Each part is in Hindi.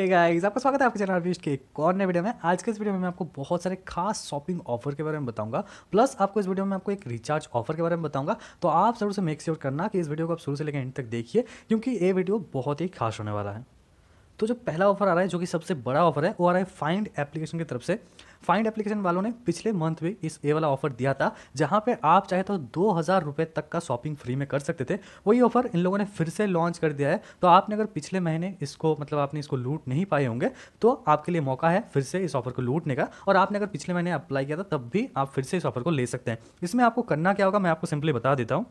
हे गाइस आपका स्वागत है आपके चैनल आर्टिस्ट के एक और नए वीडियो में आज के इस वीडियो में मैं आपको बहुत सारे खास शॉपिंग ऑफर के बारे में बताऊंगा प्लस आपको इस वीडियो में आपको एक रिचार्ज ऑफर के बारे में बताऊंगा तो आप जरूर से मेक श्योर करना कि इस वीडियो को आप शुरू से लेकर एंड तक देखिए क्योंकि ये वीडियो बहुत ही खास होने वाला है तो जो पहला ऑफर आ रहा है जो कि सबसे बड़ा ऑफर है वो आ रहा है फाइंड एप्लीकेशन की तरफ से फाइंड एप्लीकेशन वालों ने पिछले मंथ भी इस ए वाला ऑफर दिया था जहां पे आप चाहे तो दो हज़ार रुपये तक का शॉपिंग फ्री में कर सकते थे वही ऑफर इन लोगों ने फिर से लॉन्च कर दिया है तो आपने अगर पिछले महीने इसको मतलब आपने इसको लूट नहीं पाए होंगे तो आपके लिए मौका है फिर से इस ऑफर को लूटने का और आपने अगर पिछले महीने अप्लाई किया था तब भी आप फिर से इस ऑफर को ले सकते हैं इसमें आपको करना क्या होगा मैं आपको सिंपली बता देता हूँ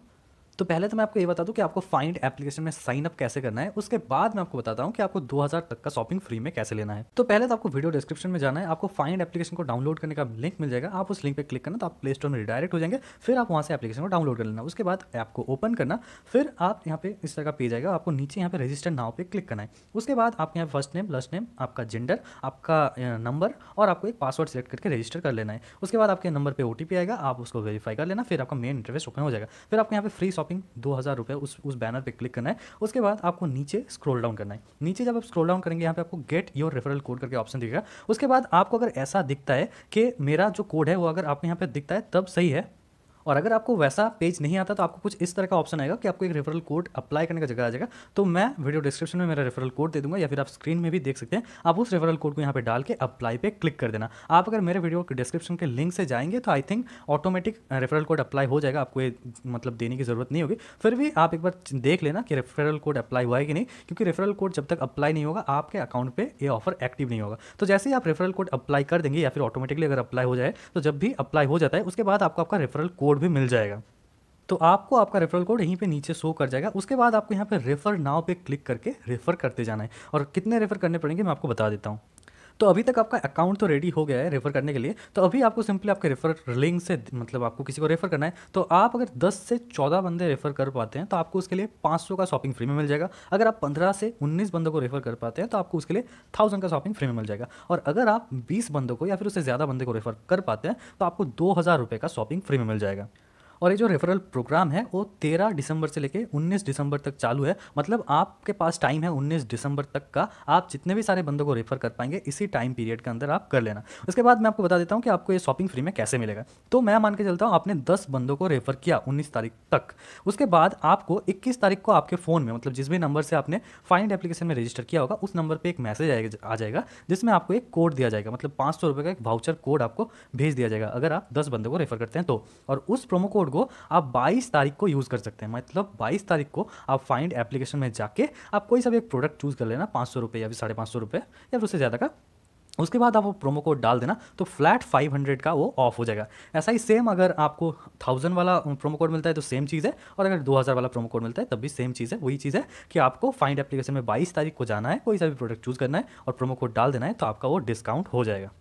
तो पहले तो मैं आपको ये बता दूं कि आपको फाइंड एप्लीकेशन में साइन अप कैसे करना है उसके बाद मैं आपको बताता हूँ कि आपको 2000 तक का शॉपिंग फ्री में कैसे लेना है तो पहले तो आपको वीडियो डिस्क्रिप्शन में जाना है आपको फाइंड एप्लीकेशन को डाउनलोड करने का लिंक मिल जाएगा आप उस लिंक पर क्लिक करना तो आप प्ले स्टोर में रिडायरेक्ट हो जाएंगे फिर आप वहाँ से एप्लीकेशन को डाउनलोड कर लेना उसके बाद आपको ओपन करना फिर आप यहाँ पे इस तरह का पेज आएगा आपको नीचे यहाँ पे रजिस्टर नाव पर क्लिक करना है उसके बाद आपके यहाँ फर्स्ट नेम लास्ट नेम आपका जेंडर आपका नंबर और आपको एक पासवर्ड सेलेक्ट करके रजिस्टर कर लेना है उसके बाद आपके नंबर पर ओ आएगा आप उसको वेरीफाई कर लेना फिर आपका मेन इंटरफेस ओपन हो जाएगा फिर आपको यहाँ पे फ्री शॉप शॉपिंग दो हज़ार रुपये उस उस बैनर पे क्लिक करना है उसके बाद आपको नीचे स्क्रॉल डाउन करना है नीचे जब आप स्क्रॉल डाउन करेंगे यहाँ पे आपको गेट योर रेफरल कोड करके ऑप्शन दिखेगा उसके बाद आपको अगर ऐसा दिखता है कि मेरा जो कोड है वो अगर आपको यहाँ पे दिखता है तब सही है और अगर आपको वैसा पेज नहीं आता तो आपको कुछ इस तरह का ऑप्शन आएगा कि आपको एक रेफरल कोड अप्लाई करने का जगह आ जाएगा तो मैं वीडियो डिस्क्रिप्शन में मेरा रेफरल कोड दे दूंगा या फिर आप स्क्रीन में भी देख सकते हैं आप उस रेफरल कोड को यहाँ पे डाल के अप्लाई पे क्लिक कर देना आप अगर मेरे वीडियो के डिस्क्रिप्शन के लिंक से जाएंगे तो I think automatic referral code apply हो जाएगा आपको ये मतलब देने की जरूरत नहीं होगी फिर भी आप एक बार देख लेना कि रेफरल कोड अप्लाई हुआ है कि नहीं क्योंकि रेफरल कोड जब तक अप्लाई नहीं होगा आपके अकाउंट पर ये ऑफर एक्टिव नहीं होगा तो जैसे ही आप रेफरल कोड अप्लाई कर देंगे या फिर ऑटोमेटिकली अगर अप्लाई हो जाए तो जब भी अप्लाई हो जाता है उसके बाद आपको आपका रेफरल कोड कोड भी मिल जाएगा तो आपको आपका रेफरल कोड यहीं पे नीचे शो कर जाएगा उसके बाद आपको यहाँ पे रेफर नाव पे क्लिक करके रेफर करते जाना है और कितने रेफर करने पड़ेंगे मैं आपको बता देता हूँ तो अभी तक आपका अकाउंट तो रेडी हो गया है रेफ़र करने के लिए तो अभी आपको सिंपली आपके रेफ़र लिंक से मतलब आपको किसी को रेफ़र करना है तो आप अगर दस से चौदह बंदे रेफ़र कर पाते हैं तो आपको उसके लिए पाँच का शॉपिंग फ्री में मिल जाएगा अगर आप पंद्रह से उन्नीस बंदों को रेफ़र कर पाते हैं तो आपको उसके लिए थाउजेंड का शॉपिंग फ्री में मिल जाएगा और अगर आप बीस बंदों को या फिर उससे ज़्यादा बंदे को रेफ़र कर पाते हैं तो आपको दो हज़ार रुपये का शॉपिंग फ्री में मिल जाएगा और ये जो रेफरल प्रोग्राम है वो तेरह दिसंबर से लेके उन्नीस दिसंबर तक चालू है मतलब आपके पास टाइम है उन्नीस दिसंबर तक का आप जितने भी सारे बंदों को रेफर कर पाएंगे इसी टाइम पीरियड के अंदर आप कर लेना उसके बाद मैं आपको बता देता हूँ कि आपको ये शॉपिंग फ्री में कैसे मिलेगा तो मैं मान के चलता हूँ आपने दस बंदों को रेफर किया उन्नीस तारीख तक उसके बाद आपको इक्कीस तारीख को आपके फ़ोन में मतलब जिस भी नंबर से आपने फाइंड एप्लीकेशन में रजिस्टर किया होगा उस नंबर पर एक मैसेज आएगा आ जाएगा जिसमें आपको एक कोड दिया जाएगा मतलब पाँच सौ रुपये का एक भाउचर कोड आपको भेज दिया जाएगा अगर आप दस बंदों को रेफर करते हैं तो और उस प्रोमो कोड कोड को आप 22 तारीख को यूज़ कर सकते हैं मतलब 22 तारीख को आप फाइंड एप्लीकेशन में जाके आप कोई सा भी एक प्रोडक्ट चूज़ कर लेना पाँच सौ या फिर साढ़े पाँच सौ रुपये या फिर उससे ज़्यादा का उसके बाद आप वो प्रोमो कोड डाल देना तो फ्लैट 500 का वो ऑफ हो जाएगा ऐसा ही सेम अगर आपको थाउजेंड वाला प्रोमो कोड मिलता है तो सेम चीज़ है और अगर 2000 वाला प्रोमो कोड मिलता है तब भी सेम चीज़ है वही चीज़ है कि आपको फाइंड एप्लीकेशन में 22 तारीख को जाना है कोई सा भी प्रोडक्ट चूज़ करना है और प्रोमो कोड डाल देना है तो आपका वो डिस्काउंट हो जाएगा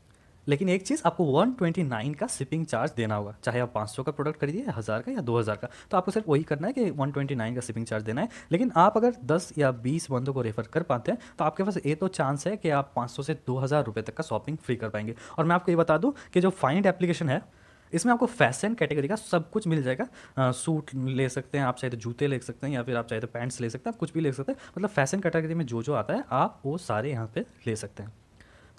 लेकिन एक चीज़ आपको 129 का शिपिंग चार्ज देना होगा चाहे आप 500 का प्रोडक्ट खरीदिए हज़ार का या 2000 का तो आपको सिर्फ वही करना है कि 129 का शिपिंग चार्ज देना है लेकिन आप अगर 10 या 20 बंदों को रेफर कर पाते हैं तो आपके पास ये तो चांस है कि आप 500 से दो हज़ार तक का शॉपिंग फ्री कर पाएंगे और मैं आपको ये बता दूँ कि जो फाइंड एप्लीकेशन है इसमें आपको फैशन कैटेगरी का सब कुछ मिल जाएगा आ, सूट ले सकते हैं आप चाहे तो जूते ले सकते हैं या फिर आप चाहे तो पैंट्स ले सकते हैं आप कुछ भी ले सकते हैं मतलब फैशन कैटेगरी में जो जो आता है आप वो सारे यहाँ पे ले सकते हैं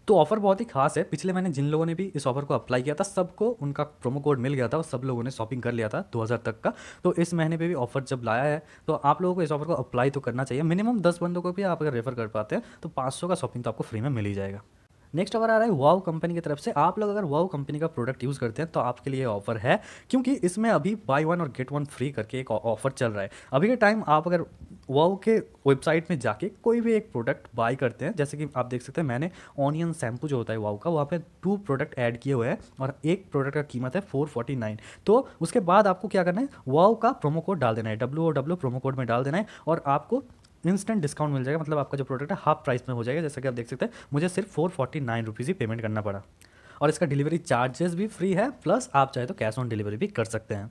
तो ऑफर बहुत ही खास है पिछले महीने जिन लोगों ने भी इस ऑफर को अप्लाई किया था सबको उनका प्रोमो कोड मिल गया था और सब लोगों ने शॉपिंग कर लिया था 2000 तक का तो इस महीने पे भी ऑफर जब लाया है तो आप लोगों को इस ऑफर को अप्लाई तो करना चाहिए मिनिमम दस बंदों को भी आप अगर रेफर कर पाते हैं तो पाँच का शॉपिंग तो आपको फ्री में मिल ही जाएगा नेक्स्ट ऑफर आ रहा है वाव कंपनी की तरफ से आप लोग अगर वाव कंपनी का प्रोडक्ट यूज़ करते हैं तो आपके लिए ऑफर है क्योंकि इसमें अभी बाय वन और गेट वन फ्री करके एक ऑफर चल रहा है अभी के टाइम आप अगर वाव के वेबसाइट में जाके कोई भी एक प्रोडक्ट बाय करते हैं जैसे कि आप देख सकते हैं मैंने ऑनियन शैम्पू जो होता है वाव का वहाँ पर टू प्रोडक्ट ऐड किए हुए हैं और एक प्रोडक्ट का कीमत है फोर फोर्टी नाइन तो उसके बाद आपको क्या करना है वाव का प्रोमो कोड डाल देना है W O W promo code में डाल देना है और आपको इंस्टेंट डिस्काउंट मिल जाएगा मतलब आपका जो प्रोडक्ट है हाफ प्राइस में हो जाएगा जैसा कि आप देख सकते हैं मुझे सिर्फ फोर फोर्टी नाइन रुपीज़ ही पेमेंट करना पड़ा और इसका डिलीवरी चार्जेस भी फ्री है प्लस आप चाहे तो कैश ऑन डिलीवरी भी कर सकते हैं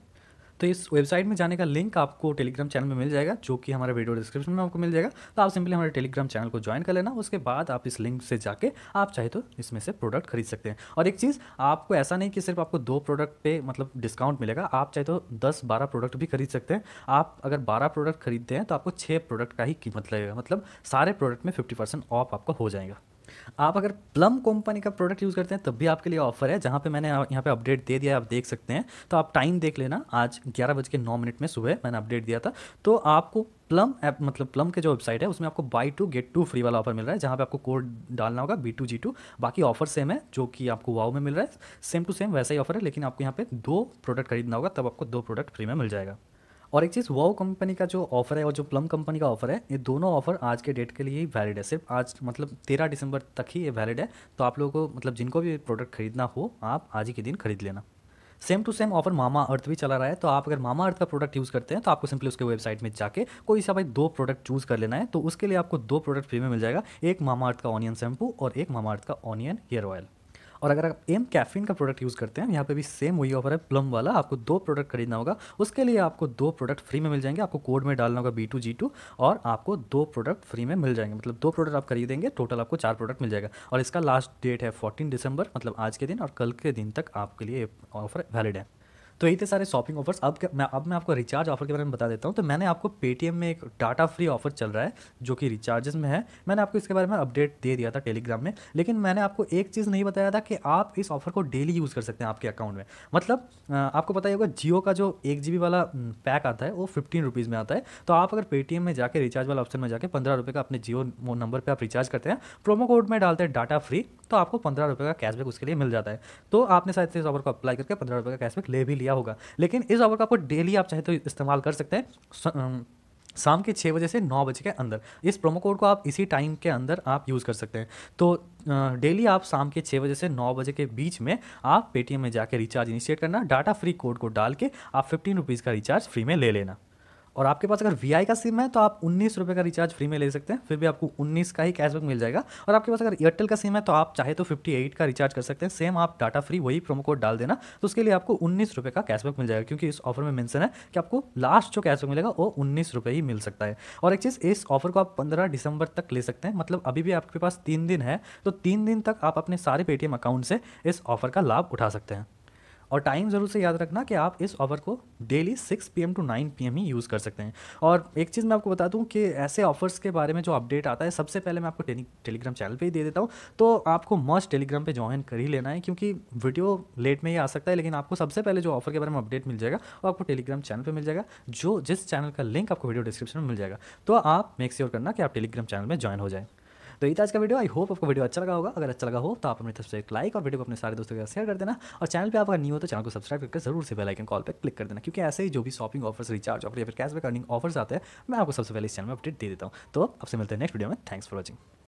तो इस वेबसाइट में जाने का लिंक आपको टेलीग्राम चैनल में मिल जाएगा जो कि हमारे वीडियो डिस्क्रिप्शन में आपको मिल जाएगा तो आप सिंपली हमारे टेलीग्राम चैनल को ज्वाइन कर लेना उसके बाद आप इस लिंक से जाके आप चाहे तो इसमें से प्रोडक्ट खरीद सकते हैं और एक चीज़ आपको ऐसा नहीं कि सिर्फ आपको दो प्रोडक्ट पर मतलब डिस्काउंट मिलेगा आप चाहे तो दस बारह प्रोडक्ट भी खरीद सकते हैं आप अगर बारह प्रोडक्ट खरीदते हैं तो आपको छः प्रोडक्ट का ही कीमत लगेगा मतलब सारे प्रोडक्ट में फिफ्टी परसेंट ऑफ आपका हो जाएगा आप अगर प्लम कंपनी का प्रोडक्ट यूज़ करते हैं तब भी आपके लिए ऑफर है जहाँ पे मैंने यहाँ पे अपडेट दे दिया है आप देख सकते हैं तो आप टाइम देख लेना आज ग्यारह बज के नौ मिनट में सुबह मैंने अपडेट दिया था तो आपको प्लम ऐप मतलब प्लम के जो वेबसाइट है उसमें आपको buy two get two free वाला ऑफर मिल रहा है जहाँ पे आपको कोड डालना होगा बी टू जी टू बाकी ऑफर सेम है जो कि आपको वाओ में मिल रहा है सेम टू सेम वैसा ही ऑफर है लेकिन आपको यहाँ पे दो प्रोडक्ट खरीदना होगा तब आपको दो प्रोडक्ट फ्री में मिल जाएगा और एक चीज़ वाओ कंपनी का जो ऑफर है और जो प्लम कंपनी का ऑफर है ये दोनों ऑफर आज के डेट के लिए ही वैलिड है सिर्फ आज मतलब तेरह दिसंबर तक ही ये वैलिड है तो आप लोगों को मतलब जिनको भी प्रोडक्ट खरीदना हो आप आज ही के दिन खरीद लेना same to same offer Mamaearth भी चला रहा है तो आप अगर मामा अर्थ का प्रोडक्ट यूज़ करते हैं तो आपको सिंपली उसके वेबसाइट में जाके कोई सा भाई दो प्रोडक्ट चूज़ कर लेना है तो उसके लिए आपको दो प्रोडक्ट फ्री में मिल जाएगा एक मामा अर्थ का ऑनियन शैम्पू और एक मामा अर्थ का ऑनियन हेयर ऑयल और अगर आप एम कैफिन का प्रोडक्ट यूज़ करते हैं यहाँ पे भी सेम वही ऑफर है प्लम वाला आपको दो प्रोडक्ट खरीदना होगा उसके लिए आपको दो प्रोडक्ट फ्री में मिल जाएंगे आपको कोड में डालना होगा बी टू जी टू और आपको दो प्रोडक्ट फ्री में मिल जाएंगे मतलब दो प्रोडक्ट आप खरीदेंगे टोटल आपको चार प्रोडक्ट मिल जाएगा और इसका लास्ट डेट है फोर्टीन दिसंबर मतलब आज के दिन और कल के दिन तक आपके लिए ऑफर वैलिड है तो यही थे सारे शॉपिंग ऑफर्स अब मैं अब मैं आपको रिचार्ज ऑफर के बारे में बता देता हूँ तो मैंने आपको पेटीएम में एक डाटा फ्री ऑफर चल रहा है जो कि रिचार्जेस में है मैंने आपको इसके बारे में अपडेट दे दिया था टेलीग्राम में लेकिन मैंने आपको एक चीज़ नहीं बताया था कि आप इस ऑफर को डेली यूज़ कर सकते हैं आपके अकाउंट में मतलब आपको पता ही होगा जियो का जो एक जी वाला पैक आता है वो फिफ्टीन रुपीज़ में आता है तो आप अगर पेटीएम में जाकर रिचार्ज वाला ऑप्शन में जाकर पंद्रह रुपये का अपने जियो नंबर पर आप रिचार्ज करते हैं प्रोमो कोड में डालते हैं डाटा फ्री तो आपको पंद्रह रुपये का कैशबैक उसके लिए मिल जाता है तो आपने शायद इस ऑफर को अप्लाई करके पंद्रह रुपये का कैशबैक ले भी लिया होगा लेकिन इस ऑफर को आपको डेली आप चाहे तो इस्तेमाल कर सकते हैं शाम के छः बजे से नौ बजे के अंदर इस प्रोमो कोड को आप इसी टाइम के अंदर आप यूज़ कर सकते हैं तो डेली आप शाम के छः बजे से नौ बजे के बीच में आप पेटीएम में जाकर रिचार्ज इनिशिएट करना डाटा फ्री कोड को डाल के आप फिफ्टीन रुपीज़ का रिचार्ज फ्री में ले लेना और आपके पास अगर वी का सिम है तो आप उन्नीस रुपये का रिचार्ज फ्री में ले सकते हैं फिर भी आपको उन्नीस का ही कैशबैक मिल जाएगा और आपके पास अगर एयरटेल का सिम है तो आप चाहे तो फिफ्टी एट का रिचार्ज कर सकते हैं सेम आप डाटा फ्री वही प्रोमो कोड डाल देना तो उसके लिए आपको उन्नीस रुपये का कैशबैक मिल जाएगा क्योंकि इस ऑफर में मैंसन है कि आपको लास्ट जो कैशबैक मिलेगा वो उन्नीस रुपये ही मिल सकता है और एक चीज़ इस ऑफर को आप पंद्रह दिसंबर तक ले सकते हैं मतलब अभी भी आपके पास तीन दिन है तो तीन दिन तक आप अपने सारे पेटीएम अकाउंट से इस ऑफर का लाभ उठा सकते हैं और टाइम ज़रूर से याद रखना कि आप इस ऑफ़र को डेली 6 पीएम टू 9 पीएम ही यूज़ कर सकते हैं और एक चीज़ मैं आपको बता दूं कि ऐसे ऑफ़र्स के बारे में जो अपडेट आता है सबसे पहले मैं आपको टेली टेलीग्राम चैनल पे ही दे देता हूँ तो आपको मस्ट टेलीग्राम पे ज्वाइन कर ही लेना है क्योंकि वीडियो लेट में ही आ सकता है लेकिन आपको सबसे पहले जो ऑफ़र के बारे में अपडेट मिल जाएगा वो आपको टेलीग्राम चैनल पर मिल जाएगा जो जिस चैनल का लिंक आपको वीडियो डिस्क्रिप्शन में मिल जाएगा तो आप मेक श्योर करना कि आप टेलीग्राम चैनल में ज्वाइन हो जाए तो ये आज का वीडियो आई होप आपको वीडियो अच्छा लगा होगा अगर अच्छा लगा हो तो आप अपने तरफ से एक लाइक और वीडियो को अपने सारे दोस्तों के साथ शेयर कर देना और चैनल पर आप अगर नहीं हो तो चैनल को सब्सक्राइब करके जरूर से बेलाइकन कॉल पर क्लिक कर देना क्योंकि ऐसे ही जो भी शॉपिंग ऑफर्स रिचार्ज ऑफर या फिर बैक अर्निंग ऑफर्स आते हैं मैं आपको सबसे पहले इस चैनल में अपडेट दे देता हूँ तो आपसे मिलते हैं नेक्स्ट वीडियो में थैंक्स फॉर वॉचिंग